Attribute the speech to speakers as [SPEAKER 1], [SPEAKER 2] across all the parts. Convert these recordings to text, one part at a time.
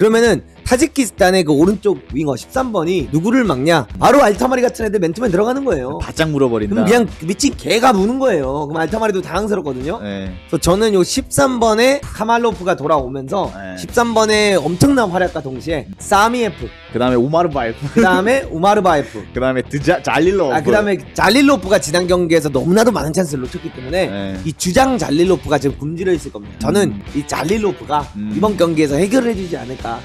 [SPEAKER 1] 그러면은 타지키스탄의 그 오른쪽 윙어 13번이 누구를 막냐? 바로 알타마리 같은 애들 맨투맨 들어가는 거예요. 바짝 물어버린다. 그럼 그냥 미친 개가 무는 거예요. 그럼 알타마리도 당황스럽거든요. 네. 그래서 저는 요 13번에 카말로프가 돌아오면서 네. 1 3번에 엄청난 활약과 동시에 사미에프 그다음에 오마르바이프 그다음에 오마르바이프 그다음에 드자 잘릴로프 아 그다음에 잘릴로프가 지난 경기에서 너무나도 많은 찬스를 놓쳤기 때문에 네. 이 주장 잘릴로프가 지금 굶주려 있을 겁니다. 저는 음. 이 잘릴로프가 음. 이번 경기에서 해결을 해주지 않을까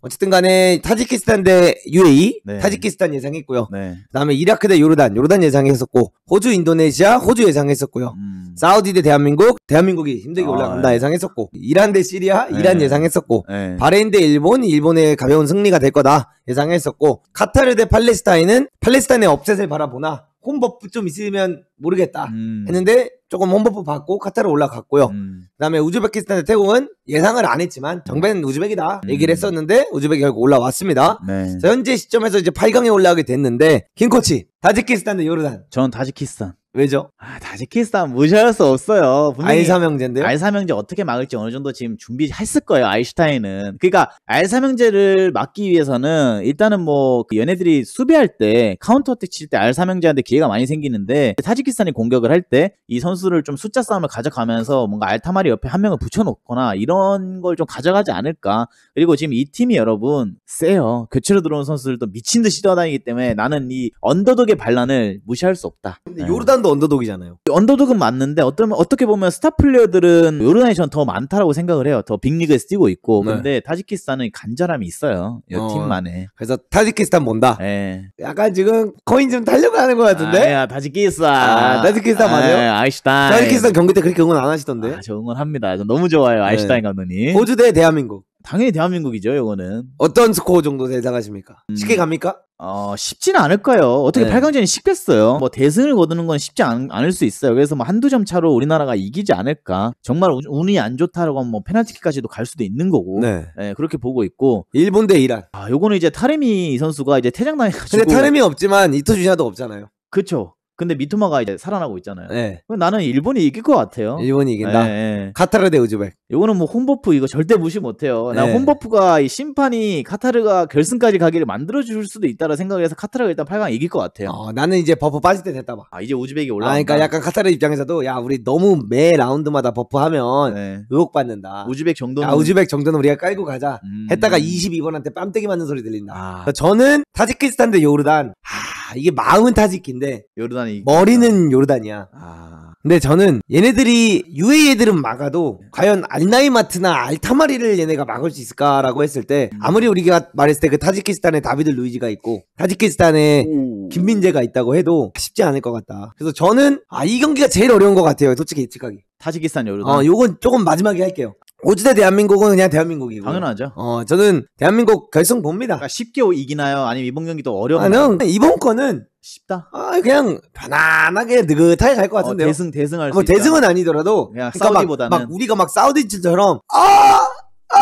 [SPEAKER 1] 어쨌든 간에 타지키스탄 대 UAE, 네. 타지키스탄 예상했고요. 네. 그다음에 이라크 대 요르단, 요르단 예상했었고 호주 인도네시아, 호주 예상했었고요. 음. 사우디 대 대한민국, 대한민국이 힘들게 아, 올라간다 네. 예상했었고 이란 대 시리아, 이란 네. 예상했었고 네. 바레인 대 일본, 일본의 가벼운 승리가 될 거다 예상했었고 카타르 대 팔레스타인은 팔레스타인의 업셋을 바라보나 홈버프 좀 있으면 모르겠다 음. 했는데 조금 홈버프 받고 카타르 올라갔고요. 음. 그다음에 우즈베키스탄 대 태국은 예상을 안 했지만 정배는 우즈벡이다 음. 얘기를 했었는데 우즈벡이 결국 올라왔습니다. 네. 현재 시점에서 이제 8강에 올라가게 됐는데 김코치 다지키스탄 대 요르단. 전 다지키스탄. 왜죠? 아, 다지키스탄 무시할 수 없어요. 알사명제인데요? 알사명제 어떻게
[SPEAKER 2] 막을지 어느 정도 지금 준비했을 거예요, 아인슈타인은. 그러니까 알사명제를 막기 위해서는 일단은 뭐그 얘네들이 수비할 때 카운터 택칠때 알사명제한테 기회가 많이 생기는데 타지키스탄이 공격을 할 때 이 선수를 좀 숫자 싸움을 가져가면서 뭔가 알타마리 옆에 한 명을 붙여놓거나 이런 걸 좀 가져가지 않을까. 그리고 지금 이 팀이 여러분 세요. 교체로 들어온 선수들도 미친 듯이 떠다니기 때문에 나는 이 언더독의 반란을 무시할 수 없다. 요르단도 플레이어가 그 언더독이잖아요. 언더독은 맞는데 어떤 어떻게 보면 스타 플레이어들은 요르단이션더 많다라고 생각을 해요. 더 빅리그에서 뛰고 있고. 네. 근데 타지키스탄은 간절함이 있어요. 이 어. 팀만에.
[SPEAKER 1] 그래서 타지키스탄 본다. 네.
[SPEAKER 2] 약간 지금 코인좀 달려가는 것 같은데. 아 타지키스탄. 아, 타지키스탄 맞아요? 예, 아이슈타인. 타지키스탄
[SPEAKER 1] 경기 때 그렇게 응원 안 하시던데. 아, 저 응원합니다. 저 너무
[SPEAKER 2] 좋아요. 아이슈타인 네. 감독님. 호주 대 대한민국. 당연히 대한민국이죠, 이거는 어떤 스코어 정도 대상하십니까
[SPEAKER 1] 음. 쉽게 갑니까?
[SPEAKER 2] 어, 쉽지는 않을 까요 어떻게 네. 8강전이 쉽겠어요. 뭐 대승을 거두는 건 쉽지 않, 을수 있어요. 그래서 뭐 한두 점 차로 우리나라가 이기지 않을까. 정말 운이 안 좋다라고 하면 뭐 페널티킥까지도 갈 수도 있는 거고. 네. 네. 그렇게 보고 있고. 일본 대 이란. 아, 요거는 이제 타레미 선수가 이제
[SPEAKER 1] 퇴장당해가지고.
[SPEAKER 2] 근데 타레미 없지만 이토주냐도 없잖아요. 그렇죠 근데 미토마가 이제 살아나고 있잖아요. 네. 나는 일본이 이길 것 같아요. 일본이 이긴다. 네.
[SPEAKER 1] 예, 예. 카타르 대 우즈벡.
[SPEAKER 2] 이거는 뭐 홈버프 이거 절대 무시 못해요. 나 네. 홈버프가 이 심판이 카타르가
[SPEAKER 1] 결승까지 가기를 만들어 줄 수도 있다라 생각을 해서 카타르가 일단 8강 이길 것 같아요. 어, 나는 이제 버프 빠질 때 됐다 봐. 아 이제 우즈벡이 올라. 아, 그러니까 약간 카타르 입장에서도 야 우리 너무 매 라운드마다 버프하면 네. 의혹 받는다. 우즈벡 정도는 야, 우즈벡 정도는 우리가 깔고 가자. 음... 했다가 22번한테 뺨때기 맞는 소리 들린다. 아... 저는 타지키스탄 대 요르단. 하... 아, 이게 마음은 타지키인데 요르단이 머리는 요르단이야. 아. 근데 저는 얘네들이 UA 애들은 막아도 과연 알나이마트나 알타마리를 얘네가 막을 수 있을까라고 했을 때 음. 아무리 우리가 말했을 때 그 타지키스탄에 다비드 루이지가 있고 타지키스탄에 김민재가 있다고 해도 쉽지 않을 것 같다. 그래서 저는 아 이 경기가 제일 어려운 것 같아요. 솔직히 예측하기. 타지키스탄 요르단. 어, 요건 조금 마지막에 할게요. 오찌대 대한민국은 그냥 대한민국이고. 당연하죠. 어, 저는 대한민국 결승 봅니다. 그러니까 쉽게 이기나요? 아니면 이번 경기도 어려운가요? 아, 이번 거는 쉽다. 아, 그냥 편안하게 느긋하게 갈것 어, 같은데요. 어, 대승 대승할 아, 뭐, 수 대승은 있다. 아니더라도 그냥 그러니까 사우디보다는 막, 막 우리가 막 사우디처럼 아!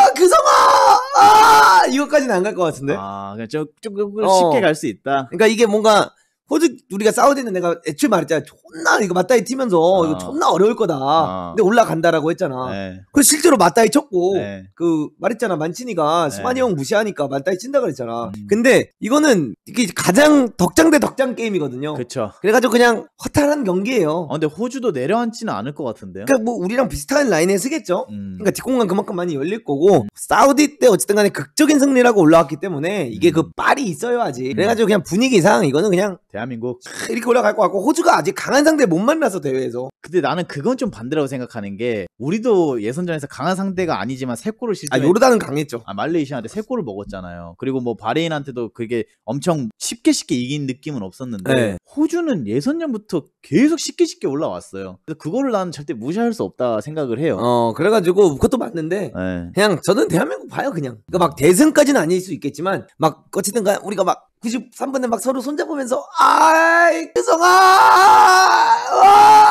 [SPEAKER 1] 아, 그성아! 아! 이거까지는 안 갈 것 같은데. 아, 그냥 좀, 좀, 좀 어. 쉽게 어. 갈수 있다. 그러니까 이게 뭔가 호주 우리가 사우디는 내가 애초에 말했잖아. 존나 이거 맞다이 뛰면서 어. 이거 존나 어려울 거다. 어. 근데 올라간다라고 했잖아. 네. 그래서 실제로 맞다이 쳤고 네. 그 말했잖아. 만치니가 네. 스파니형 무시하니까 맞다이 친다 그랬잖아. 음. 근데 이거는 이게 가장 덕장 대 덕장 게임이거든요. 그쵸 그래가지고 그냥 허탈한 경기예요. 아, 근데 호주도 내려앉지는 않을 것 같은데요. 그러니까 뭐 우리랑 비슷한 라인에 서겠죠 음. 그러니까 뒷공간 그만큼 많이 열릴 거고 음. 사우디 때 어쨌든간에 극적인 승리라고 올라왔기 때문에 이게 음. 그 빨이 있어야지. 음. 그래가지고 그냥 분위기상 이거는 그냥 대한민국 이렇게 올라갈 것 같고 호주가 아직
[SPEAKER 2] 강한 상대 못 만나서 대회에서 근데 나는 그건 좀 반대라고 생각하는 게 우리도 예선전에서 강한 상대가 아니지만 세 골을 실점 아 요르단은 강했죠 아 말레이시아한테 세 골을 먹었잖아요 그리고 뭐 바레인한테도 그게 엄청 쉽게 쉽게 이긴 느낌은 없었는데 네. 호주는 예선전부터
[SPEAKER 1] 계속 쉽게 쉽게 올라왔어요 그래서 그거를 나는 절대 무시할 수 없다 생각을 해요 어 그래가지고 그것도 맞는데 네. 그냥 저는 대한민국 봐요 그냥 그러니까 막 대승까지는 아닐 수 있겠지만 막 어쨌든 간 우리가 막 93분에 막 서로 손잡으면서 아이, 그성아! 아!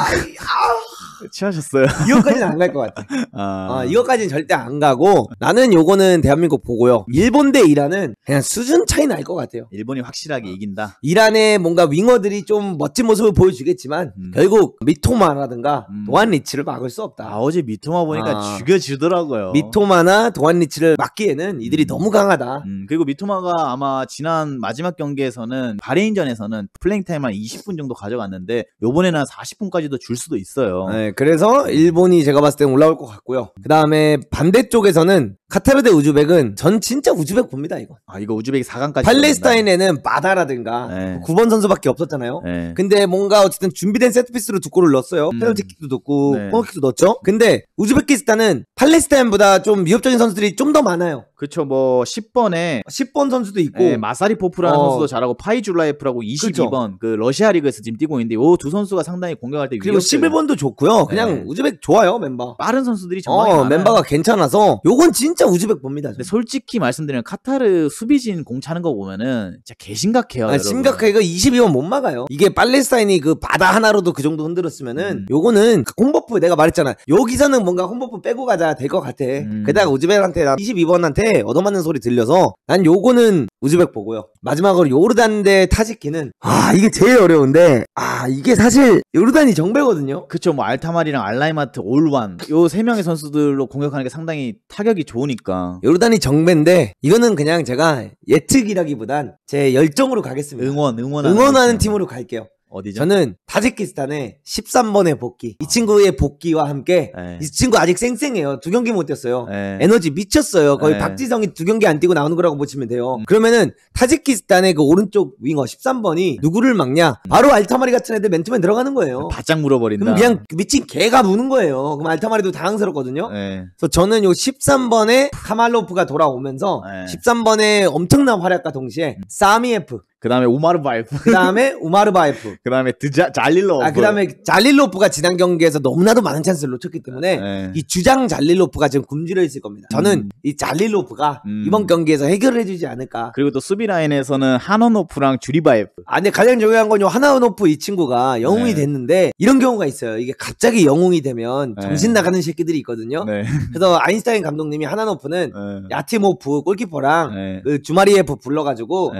[SPEAKER 1] 아 취하셨어요? 이거까지는 안 갈 것 같아. 아... 어, 아, 이거까지는 절대 안 가고 나는 요거는 대한민국 보고요. 일본 대 이란은 그냥 수준 차이 날 것 같아요. 일본이 확실하게 어. 이긴다. 이란의 뭔가 윙어들이 좀 멋진 모습을 보여주겠지만 음. 결국 미토마라든가 음. 도안 리치를 막을 수 없다. 아, 어제 미토마 보니까 아.
[SPEAKER 2] 죽여지더라고요.
[SPEAKER 1] 미토마나 도안 리치를 막기에는 이들이 음. 너무 강하다. 음, 그리고
[SPEAKER 2] 미토마가 아마 지난 마지막 경기에서는 바레인전에서는 플레잉 타임 한 20분 정도 가져갔는데
[SPEAKER 1] 요번에는 한 40분까지도 줄 수도 있어요. 네, 그래서 일본이 제가 봤을 때 올라올 것 같고요. 그 다음에 반대쪽에서는 카타르 대 우즈벡은 전 진짜 우즈벡 봅니다 이거. 아 이거 우즈벡이 4강까지. 팔레스타인에는 바다라든가 네. 9번 뭐 선수밖에 없었잖아요. 네. 근데 뭔가 어쨌든 준비된 세트피스로 두 골을 넣었어요. 음. 페널티킥도 넣고 네. 코너킥도 넣었죠. 근데 우즈베키스탄은 팔레스타인보다 좀 위협적인 선수들이 좀 더 많아요. 그렇죠. 뭐 10번에 10번 선수도 있고 네, 마사리포프라는 어. 선수도
[SPEAKER 2] 잘하고 파이줄라이프라고 22번 그쵸? 그 러시아 리그에서 지금 뛰고 있는데 요 두 선수가 상당히 공격할 때 그리고 위협적이
[SPEAKER 1] 11번도 좋고요. 그냥 네.
[SPEAKER 2] 우즈벡 좋아요 멤버. 빠른 선수들이 정말 어, 많아요. 멤버가
[SPEAKER 1] 괜찮아서 요건 진짜 진짜 우즈벡 봅니다. 근데
[SPEAKER 2] 솔직히 말씀드리면 카타르 수비진 공 차는 거 보면은 진짜 개심각해요.
[SPEAKER 1] 아, 심각해. 이거 22번 못 막아요. 이게 팔레스타인이 그 바다 하나로도 그 정도 흔들었으면은 음. 요거는 그 홈버프 내가 말했잖아. 여기서는 뭔가 홈버프 빼고 가자 될 것 같아. 음. 게다가 우즈벡한테 22번한테 얻어맞는 소리 들려서 난 요거는 우즈벡 보고요. 마지막으로 요르단 대 타지키는 아 이게 제일 어려운데 아 이게 사실 요르단이 정배거든요. 그쵸 뭐 알타마리랑 알라이마트 올완 요 세 명의 선수들로 공격하는 게 상당히 타격이 좋은 요르니까 요르단이 정배인데 이거는 그냥 제가 예측이라기보단 제 열정으로 가겠습니다. 응원, 응원. 응원하는 팀으로 갈게요. 어디죠? 저는 다지키스탄의 13번의 복귀. 이 친구의 복귀와 함께 네. 이 친구 아직 쌩쌩해요. 두 경기 못 뛰었어요. 네. 에너지 미쳤어요. 거의 네. 박지성이 두 경기 안 뛰고 나오는 거라고 보시면 돼요. 음. 그러면은 타지키스탄의 그 오른쪽 윙어 13번이 누구를 막냐? 바로 알타마리 같은 애들 맨투맨 들어가는 거예요. 네, 바짝 물어버린다. 그럼 그냥 그 미친 개가 무는 거예요. 그럼 알타마리도 당황스럽거든요. 네. 그래서 저는 요 13번에 카말로프가 돌아오면서 13번의 엄청난 활약과 동시에 음. 사미에프 그다음에 우마르바이프 그다음에 우마르바이프 그다음에 드자 잘릴로프. 아, 그다음에 잘릴로프가 지난 경기에서 너무나도 많은 찬스를 놓쳤기 때문에 네. 이 주장 잘릴로프가 지금 굶주려 있을 겁니다. 저는 음. 이 잘릴로프가 음. 이번 경기에서 해결해 주지 않을까. 그리고 또 수비 라인에서는 하노노프랑 주리바이프. 아, 근데 가장 중요한 건요. 하노노프이 친구가 영웅이 네. 됐는데 이런 경우가 있어요. 이게 갑자기 영웅이 되면 네. 정신 나가는 새끼들이 있거든요. 네. 그래서 아인슈타인 감독님이 하나노프는 네. 야티모프 골키퍼랑 그 주마리에프 불러 가지고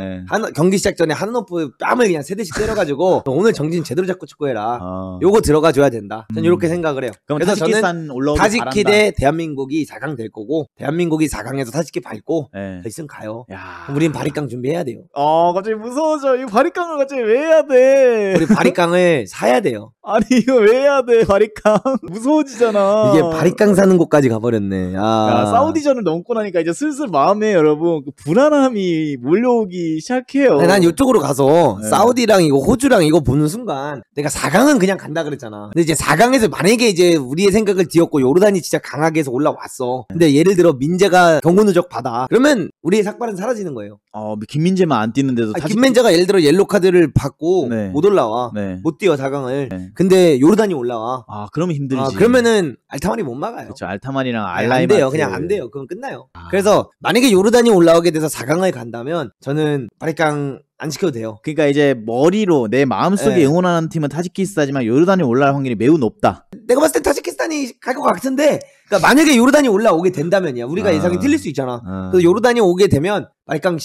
[SPEAKER 1] 경기 시작 시작 전에 한노프 뺨을 그냥 세 대씩 때려가지고 오늘 정신 제대로 잡고 축구해라. 어. 아. 요거 들어가 줘야 된다. 전 이렇게 음. 생각을 해요. 그럼 그래서 저는 타지키 대 대한민국이 4강 될 거고 대한민국이 4강에서 타지키 밟고 네. 예. 결승 가요. 야. 우린 바리깡 준비해야 돼요. 아 갑자기 무서워져.
[SPEAKER 2] 이 바리깡을 갑자기 왜 해야 돼? 우리 바리깡을 사야 돼요. 아니 이거 왜 해야 돼? 바리깡 무서워지잖아. 이게
[SPEAKER 1] 바리깡 사는 곳까지 가버렸네. 아. 야,
[SPEAKER 2] 사우디전을 넘고 나니까 이제 슬슬 마음에 여러분 그 불안함이
[SPEAKER 1] 몰려오기 시작해요. 아 약간 이쪽으로 가서 네. 사우디랑 이거 호주랑 이거 보는 순간 내가 4강은 그냥 간다 그랬잖아. 근데 이제 4강에서 만약에 이제 우리의 생각을 뒤엎고 요르단이 진짜 강하게 해서 올라왔어. 근데 예를 들어 민재가 경고 누적 받아. 그러면 우리의 삭발은 사라지는 거예요. 어, 뭐 김민재만 안 뛰는데도 아, 김민재가 예를 들어 옐로 카드를 받고 네. 못 올라와. 네. 못 뛰어 4강을. 근데 요르단이 올라와. 아, 그러면 힘들지. 아, 그러면은 알타마리 못 막아요. 그렇죠. 알타마리랑 알라이 네, 안 돼요. 그냥 안 돼요. 그건 끝나요. 아. 그래서 만약에 요르단이 올라오게 돼서 4강을 간다면 저는 바리캉 안지켜도 돼요. 그러니까 이제 머리로 내 마음속에 네. 응원하는 팀은 타지키스탄이지만 요르단이 올라갈 확률이 매우 높다. 내가 봤을 때 타지키스탄이 갈 것 같은데 그러니까 만약에 요르단이 올라오게 된다면요 우리가 아, 예상이 틀릴 수 있잖아. 아. 그래서 요르단이 오게 되면 말강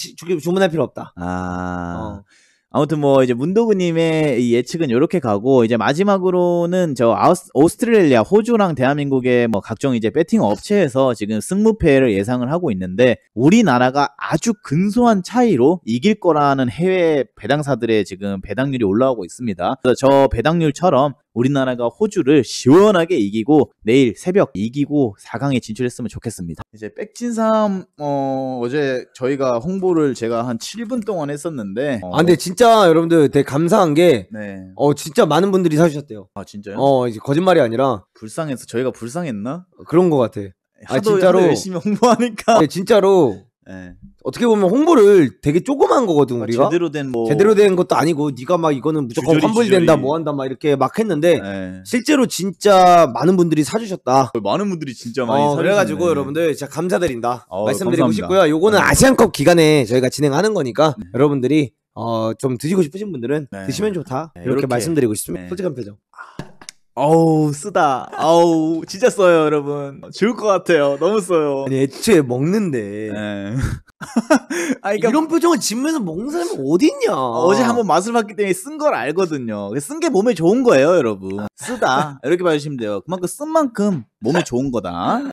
[SPEAKER 1] 주문할 필요 없다.
[SPEAKER 2] 아. 어. 아무튼 뭐 이제
[SPEAKER 1] 문도그님의 예측은 이렇게
[SPEAKER 2] 가고 이제 마지막으로는 저 아우스, 오스트레일리아, 호주랑 대한민국의 뭐 각종 이제 베팅 업체에서 지금 승무패를 예상을 하고 있는데 우리나라가 아주 근소한 차이로 이길 거라는 해외 배당사들의 지금 배당률이 올라오고 있습니다. 그래서 저 배당률처럼 우리나라가 호주를 시원하게 이기고 내일 새벽 이기고
[SPEAKER 1] 4강에 진출했으면 좋겠습니다.
[SPEAKER 2] 이제 백진삼 어, 어제 저희가 홍보를 제가 한 7분 동안 했었는데 어, 아 근데
[SPEAKER 1] 진짜 여러분들 되게 감사한 게 네. 어 진짜 많은 분들이 사주셨대요. 아 진짜요? 어 이제 거짓말이 아니라 불쌍해서 저희가 불쌍했나? 그런 것 같아. 아, 하도, 아 진짜로 열심히 홍보하니까. 근 네, 진짜로 네. 어떻게 보면 홍보를 되게 조그만 거거든 아, 우리가 제대로 된 뭐 제대로 된 것도 아니고 네가 막 이거는 무조건 환불된다 뭐 한다 막 이렇게 막 했는데 네. 실제로 진짜 많은 분들이 사주셨다. 어, 많은 분들이 진짜 어, 많이 어, 사주셨네. 그래가지고 여러분들 진짜 감사드린다 어, 말씀드리고 감사합니다. 싶고요. 요거는 네. 아시안컵 기간에 저희가 진행하는 거니까 네. 여러분들이 어, 좀 드시고 싶으신 분들은 네. 드시면 좋다 네, 이렇게, 이렇게, 말씀드리고 싶습니다. 네. 솔직한 표정. 어우 쓰다 아우 진짜 써요 여러분 어, 좋을
[SPEAKER 2] 것 같아요 너무 써요
[SPEAKER 1] 아니 애초에 먹는데 아 그러니까 이런 표정을 짓면서 먹는 사람이 어딨냐. 어제 한
[SPEAKER 2] 번 맛을 봤기 때문에 쓴 걸 알거든요. 쓴 게 몸에 좋은 거예요, 여러분. 쓰다. 이렇게 봐주시면 돼요. 그만큼 쓴 만큼 몸에 좋은 거다.